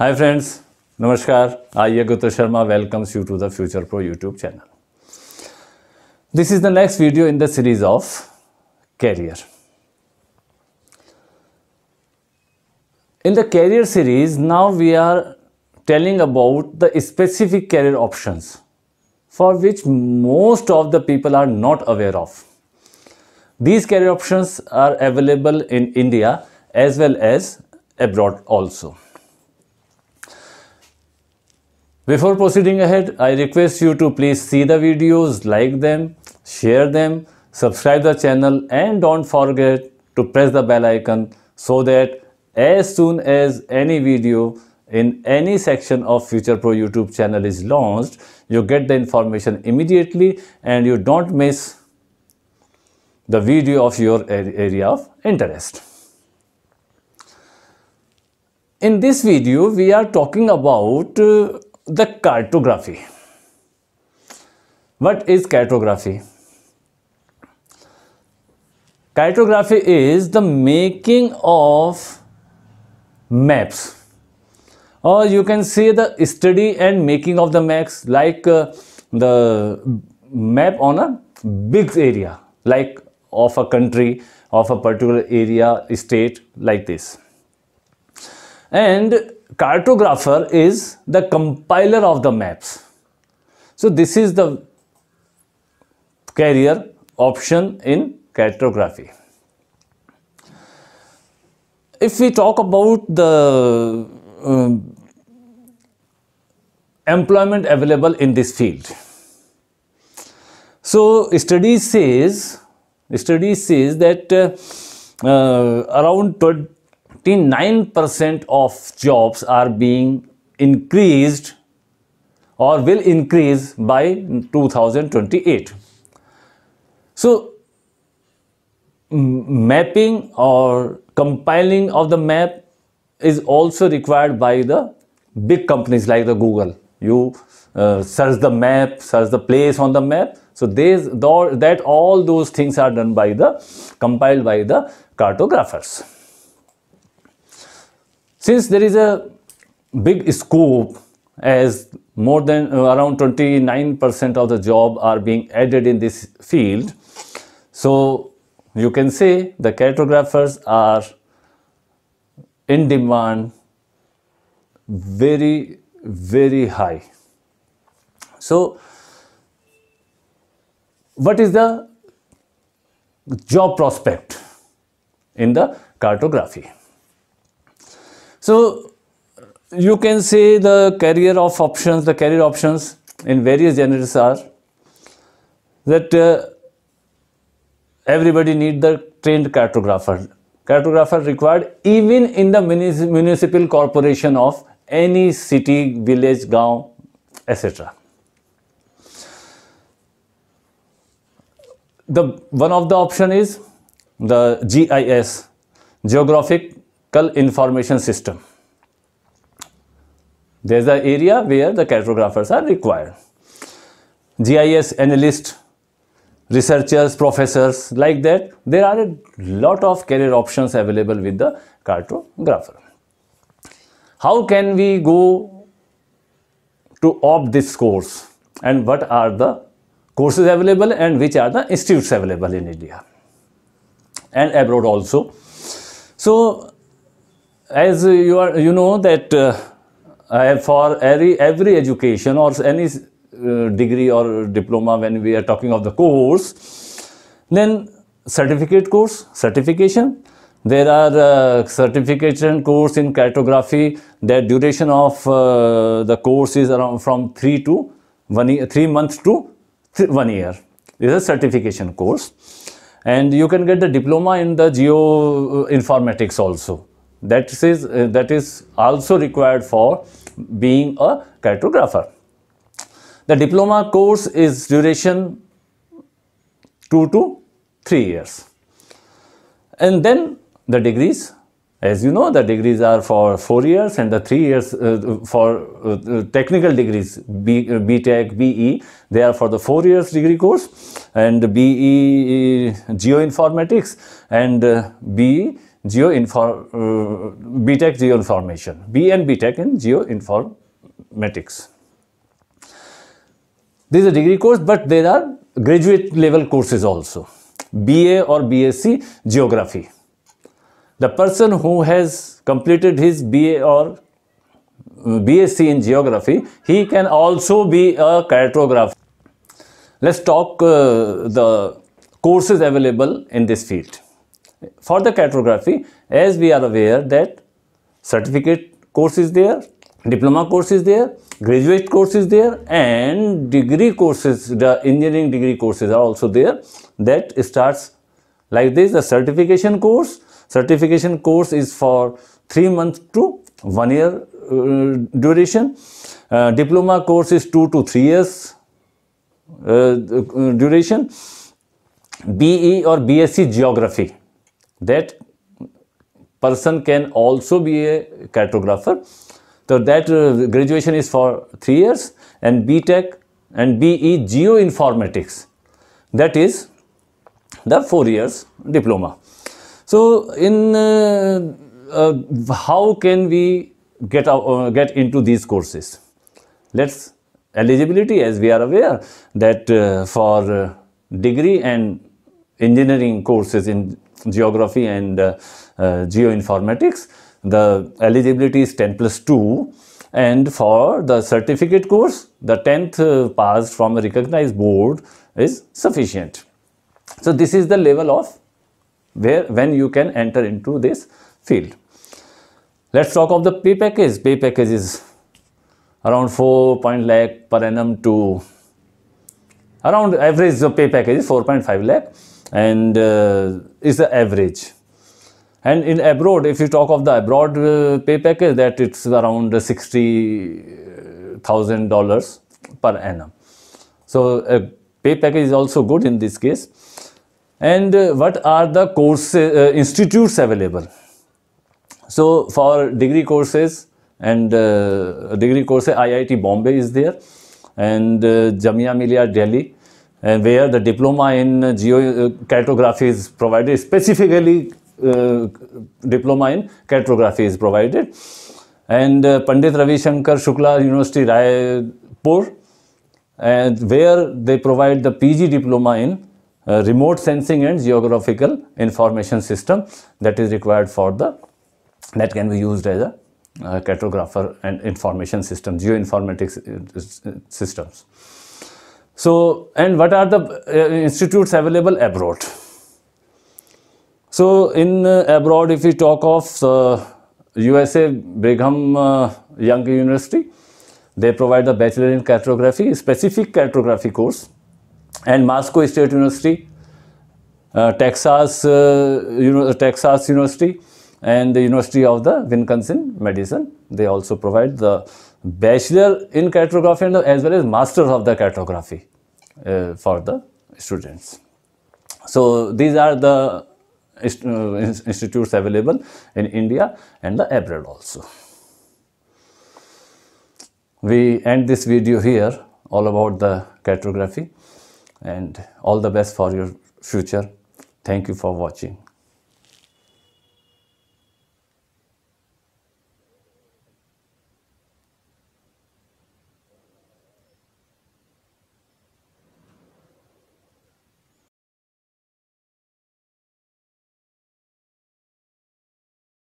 Hi friends, Namaskar. Aya Gupta Sharma welcomes you to the Future Pro YouTube channel. This is the next video in the series of career. In the career series, now we are telling about the specific career options for which most of the people are not aware of. These career options are available in India as well as abroad also. Before proceeding ahead, I request you to please see the videos, like them, share them, subscribe the channel and don't forget to press the bell icon so that as soon as any video in any section of Future Pro YouTube channel is launched, you get the information immediately and you don't miss the video of your area of interest. In this video, we are talking about uh, the cartography what is cartography cartography is the making of maps or you can see the study and making of the maps like uh, the map on a big area like of a country of a particular area state like this and cartographer is the compiler of the maps. So this is the career option in cartography. If we talk about the um, employment available in this field. So study says, studies says that uh, uh, around 20 99% of jobs are being increased or will increase by 2028. So mapping or compiling of the map is also required by the big companies like the Google. You uh, search the map, search the place on the map. So these, that all those things are done by the, compiled by the cartographers. Since there is a big scope as more than uh, around 29% of the job are being added in this field, so you can say the cartographers are in demand very, very high. So, what is the job prospect in the cartography? So you can say the carrier of options, the carrier options in various genres are that uh, everybody need the trained cartographer. Cartographer required even in the municipal corporation of any city, village, gaon, etc. The one of the option is the GIS, Geographic Geographical Information System. There is an area where the cartographers are required. GIS analysts, researchers, professors like that. There are a lot of career options available with the cartographer. How can we go to opt this course and what are the courses available and which are the institutes available in India and abroad also. So as you are you know that uh, for every every education or any uh, degree or diploma when we are talking of the course then certificate course certification there are uh, certification course in cartography that duration of uh, the course is around from 3 to 1 year, 3 months to th 1 year this is a certification course and you can get the diploma in the geo uh, informatics also that is, uh, that is also required for being a cartographer. The diploma course is duration 2 to 3 years. And then the degrees, as you know, the degrees are for 4 years and the 3 years uh, for uh, uh technical degrees, B, uh, BE, they are for the 4 years degree course and BE uh, Geoinformatics and BE Geoinform uh, BTEC Information, B and BTEC in Geo This is a degree course, but there are graduate level courses also. BA or BSc Geography. The person who has completed his BA or uh, BSc in Geography, he can also be a cartographer. Let's talk uh, the courses available in this field for the cartography as we are aware that certificate course is there diploma course is there graduate course is there and degree courses the engineering degree courses are also there that starts like this the certification course certification course is for three months to one year uh, duration uh, diploma course is two to three years uh, duration be or bsc geography that person can also be a cartographer. So that uh, graduation is for three years and BTech and BE Geoinformatics that is the four years diploma. So in uh, uh, how can we get uh, get into these courses? Let's eligibility as we are aware that uh, for uh, degree and engineering courses in geography and uh, geoinformatics. The eligibility is 10 plus 2 and for the certificate course, the 10th uh, pass from a recognized board is sufficient. So this is the level of where when you can enter into this field. Let's talk of the pay package. Pay package is around 4 point lakh per annum to around average pay package is 4.5 lakh and uh, is the average and in abroad if you talk of the abroad uh, pay package that it's around 60000 dollars per annum so a uh, pay package is also good in this case and uh, what are the course uh, institutes available so for degree courses and uh, degree courses iit bombay is there and jamia millia delhi and where the diploma in geocartography is provided, specifically uh, diploma in cartography is provided. And uh, Pandit Ravi Shankar Shukla University Raipur, and where they provide the PG diploma in uh, remote sensing and geographical information system that is required for the that can be used as a uh, cartographer and information system geoinformatics uh, uh, systems. So, and what are the uh, institutes available abroad? So, in uh, abroad, if we talk of uh, USA Brigham uh, Young University, they provide a bachelor in cartography, specific cartography course, and Moscow State University, uh, Texas, you uh, know, Texas University, and the University of the Wisconsin Medicine. They also provide the bachelor in cartography and as well as masters of the cartography uh, for the students. So these are the uh, institutes available in India and the abroad also. We end this video here all about the cartography and all the best for your future. Thank you for watching.